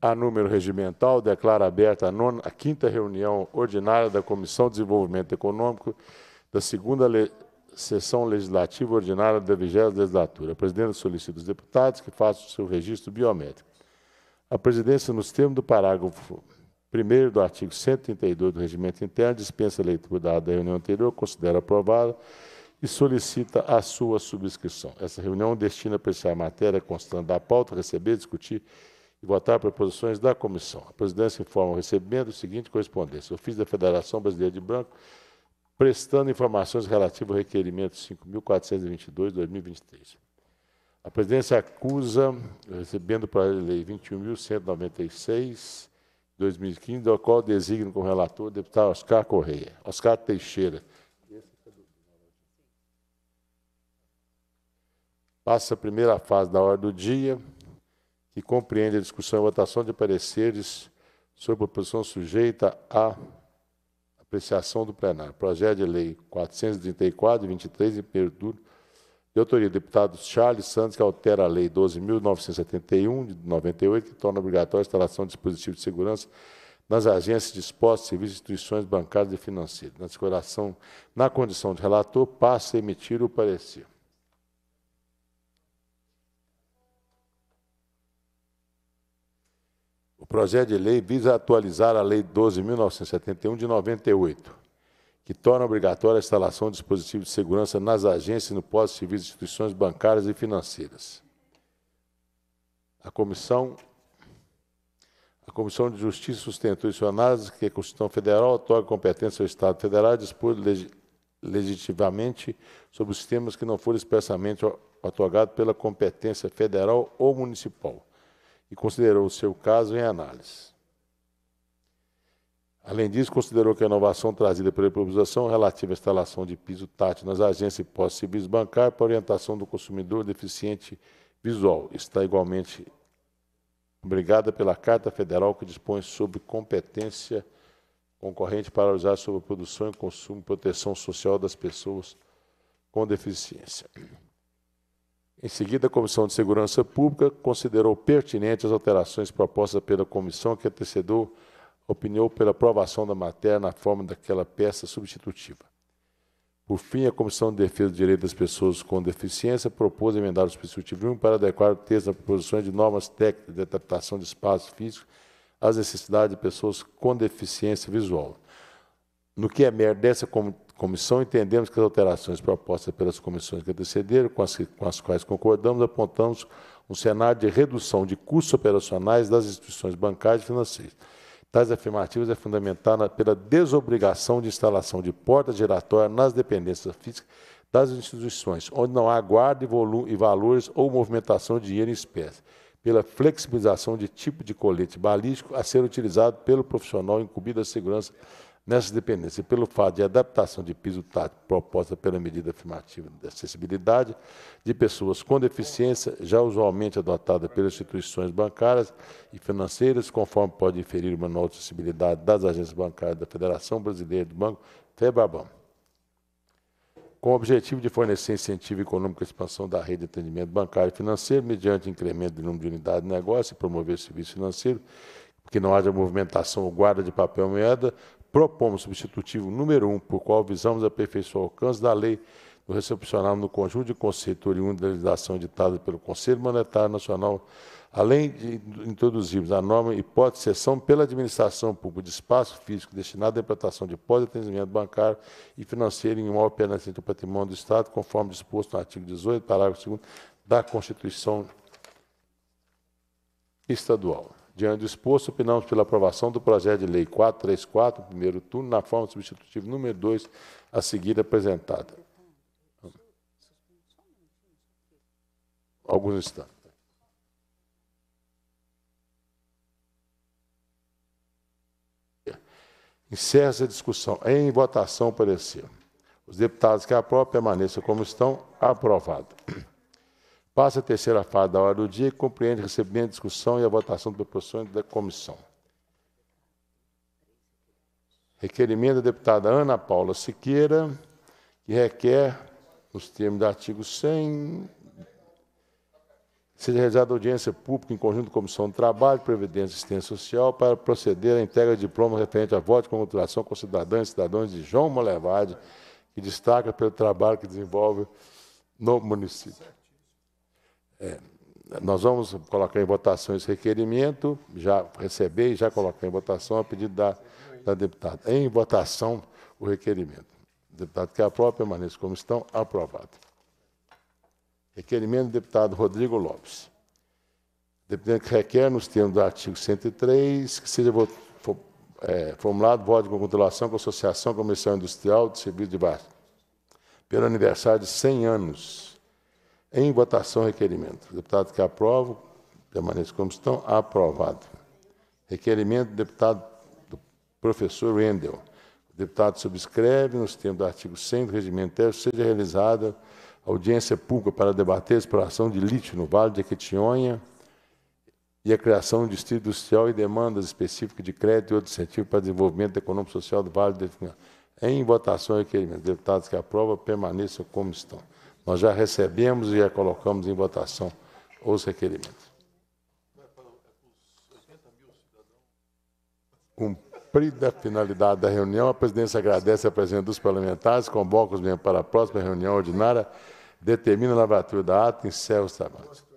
a número regimental, declara aberta a, nona, a quinta reunião ordinária da Comissão de Desenvolvimento Econômico da segunda le sessão legislativa ordinária da 20 legislatura. A presidência solicita os deputados que façam o seu registro biométrico. A presidência, nos termos do parágrafo 1 do artigo 132 do Regimento Interno, dispensa a leitura da reunião anterior, considera aprovada e solicita a sua subscrição. Essa reunião destina a apreciar a matéria constante da pauta, receber, discutir e votar proposições da comissão. A presidência informa recebendo o seguinte correspondência: ofício da Federação Brasileira de Branco, prestando informações relativas ao requerimento 5.422/2023. A presidência acusa, recebendo para a lei 21.196 2015, do qual designa como relator o deputado Oscar Correia, Oscar Teixeira. Passa a primeira fase da hora do dia que compreende a discussão e votação de pareceres sobre proposição sujeita à apreciação do plenário. Projeto de lei 434, 23, em primeiro turno, de autoria do deputado Charles Santos, que altera a lei 12.971, de 98, que torna obrigatória a instalação de dispositivos de segurança nas agências de esportes, serviços, instituições bancárias e financeiras. Na, na condição de relator, passa a emitir o parecer. projeto de lei visa atualizar a Lei 12.971, de 98, que torna obrigatória a instalação de dispositivos de segurança nas agências, no posto civil, serviço de instituições bancárias e financeiras. A comissão, a comissão de Justiça sustentou em sua análise que a Constituição Federal otorga competência ao Estado Federal a leg legitimamente sobre os temas que não foram expressamente otorgados pela competência federal ou municipal e considerou o seu caso em análise. Além disso, considerou que a inovação trazida pela improvisação relativa à instalação de piso tátil nas agências e pós civis bancários para orientação do consumidor deficiente visual está igualmente obrigada pela Carta Federal que dispõe sobre competência concorrente para usar sobre produção e consumo e proteção social das pessoas com deficiência. Em seguida, a Comissão de Segurança Pública considerou pertinente as alterações propostas pela comissão que antecedeu opinião pela aprovação da matéria na forma daquela peça substitutiva. Por fim, a Comissão de Defesa dos Direitos das Pessoas com Deficiência propôs emendar o substitutivo 1 para adequar o texto da proposição de normas técnicas de adaptação de espaços físicos às necessidades de pessoas com deficiência visual. No que é mérito dessa Comissão, entendemos que as alterações propostas pelas comissões que antecederam, com as, com as quais concordamos, apontamos um cenário de redução de custos operacionais das instituições bancárias e financeiras. Tais afirmativas é fundamentada pela desobrigação de instalação de portas giratórias nas dependências físicas das instituições, onde não há guarda e, e valores ou movimentação de dinheiro em espécie, pela flexibilização de tipo de colete balístico a ser utilizado pelo profissional incumbido da segurança Nessa dependência, pelo fato de adaptação de piso tático proposta pela medida afirmativa de acessibilidade de pessoas com deficiência, já usualmente adotada pelas instituições bancárias e financeiras, conforme pode inferir o Manual de Acessibilidade das Agências Bancárias da Federação Brasileira do Banco, FEBABAM com o objetivo de fornecer incentivo econômico à expansão da rede de atendimento bancário e financeiro, mediante incremento do número de unidades de negócio e promover serviço financeiro, que não haja movimentação ou guarda de papel moeda, propomos substitutivo número 1, um, por qual visamos aperfeiçoar o alcance da lei do recepcional no conjunto de conceito oriundo da legislação editada pelo Conselho Monetário Nacional, além de introduzirmos a norma hipótese cessão pela administração pública de espaço físico destinado à implantação de pós-atendimento bancário e financeiro em uma operação do patrimônio do Estado, conforme disposto no artigo 18, parágrafo 2 da Constituição Estadual. Diante do exposto, opinamos pela aprovação do projeto de lei 434, primeiro turno, na forma substitutiva número 2, a seguir apresentada. Alguns instantes. Encerra-se a discussão. Em votação, parecer. Os deputados que aprovam permaneçam como estão. Aprovado. Passa a terceira fase da hora do dia e compreende recebimento, a discussão e a votação do proposições da comissão. Requerimento da deputada Ana Paula Siqueira, que requer, nos termos do artigo 100, seja realizada audiência pública em conjunto com a Comissão do Trabalho, Previdência e Assistência Social para proceder à entrega de diploma referente à voto de congratulação com cidadãs e cidadãos de João Molevade, que destaca pelo trabalho que desenvolve no município. É, nós vamos colocar em votação esse requerimento, já receber já colocar em votação a pedido da, da deputada. Em votação, o requerimento. deputado que a própria permaneça como estão, aprovado. Requerimento do deputado Rodrigo Lopes. deputado que requer, nos termos do artigo 103, que seja é, formulado voto de congratulação com a Associação Comercial Industrial de Serviço de Bar, pelo aniversário de 100 anos em votação, requerimento. deputado que aprova permaneçam como estão. Aprovado. Requerimento do deputado do professor Wendel. O deputado subscreve, nos termos do artigo 100 do regimento térreo, seja realizada audiência pública para debater a exploração de lítio no Vale de Jequitinhonha e a criação de distrito industrial e demandas específicas de crédito e outros incentivos para desenvolvimento econômico social do Vale de Jequitinhonha. Em votação, requerimento. Deputados que aprova permaneçam como estão. Nós já recebemos e já colocamos em votação os requerimentos. Cumprida a finalidade da reunião, a presidência agradece a presença dos parlamentares, convoca os membros para a próxima reunião ordinária, determina a lavratura da ata e encerra os trabalhos.